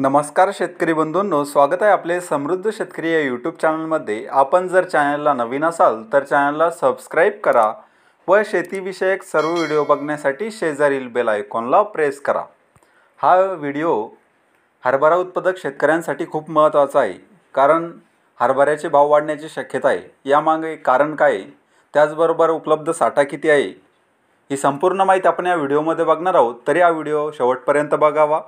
नमस्कार शेतकरी बंधूंनो स्वागत आहे आपले समृद्ध शेतकरी या यूट्यूब चॅनलमध्ये आपण जर चॅनलला नवीन असाल तर चॅनलला सबस्क्राईब करा व शेतीविषयक सर्व व्हिडिओ बघण्यासाठी शेजारील बेल आयकॉनला प्रेस करा हा व्हिडिओ हरभरा उत्पादक शेतकऱ्यांसाठी खूप महत्त्वाचा आहे कारण हरभऱ्याचे भाव वाढण्याची शक्यता आहे यामागे कारण काय त्याचबरोबर उपलब्ध साठा किती आहे ही संपूर्ण माहिती आपण या व्हिडिओमध्ये बघणार आहोत तरी हा व्हिडिओ शेवटपर्यंत बघावा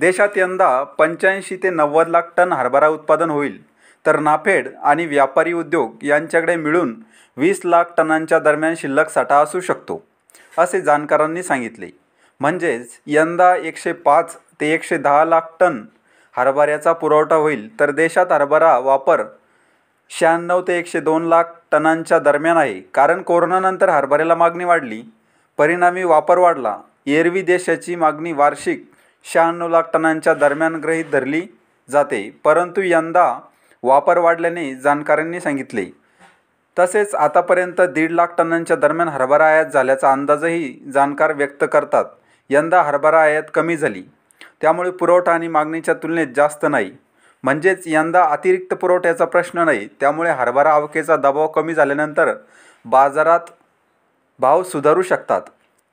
देशात यंदा पंच्याऐंशी ते नव्वद लाख टन हरभरा उत्पादन होईल तर नाफेड आणि व्यापारी उद्योग यांच्याकडे मिळून वीस लाख टनांच्या दरम्यान शिल्लक साठा असू शकतो असे जाणकारांनी सांगितले म्हणजेच यंदा एकशे पाच ते एकशे दहा लाख टन हरभऱ्याचा पुरवठा होईल तर देशात हरभरा वापर शहाण्णव ते एकशे दोन लाख टनांच्या दरम्यान आहे कारण कोरोनानंतर हरभऱ्याला मागणी वाढली परिणामी वापर वाढला एरवी देशाची मागणी वार्षिक शहाण्णव लाख टनांच्या दरम्यान गृहीत धरली जाते परंतु यंदा वापर वाढल्याने जाणकारांनी सांगितले तसेच आतापर्यंत दीड लाख टनांच्या दरम्यान हरभरा आयात झाल्याचा अंदाजही जाणकार व्यक्त करतात यंदा हरभरा आयात कमी झाली त्यामुळे पुरवठा आणि मागणीच्या तुलनेत जास्त नाही म्हणजेच यंदा अतिरिक्त पुरवठ्याचा प्रश्न नाही त्यामुळे हरभरा आवकेचा दबाव कमी झाल्यानंतर बाजारात भाव सुधारू शकतात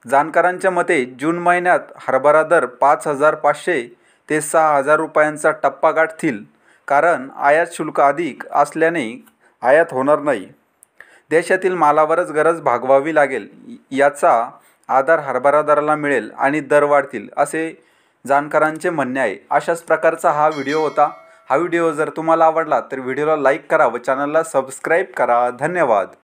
जाणकारांच्या मते जून महिन्यात हरभरा दर पाच हजार पाचशे ते सहा हजार रुपयांचा टप्पा गाठतील कारण आयात शुल्क अधिक असल्याने आयात होणार नाही देशातील मालावरच गरज भागवावी लागेल याचा आधार हरभरा दराला मिळेल आणि दर वाढतील असे जाणकारांचे म्हणणे आहे अशाच प्रकारचा हा व्हिडिओ होता हा व्हिडिओ जर तुम्हाला आवडला तर व्हिडिओला लाईक करा व चॅनलला सबस्क्राईब करा धन्यवाद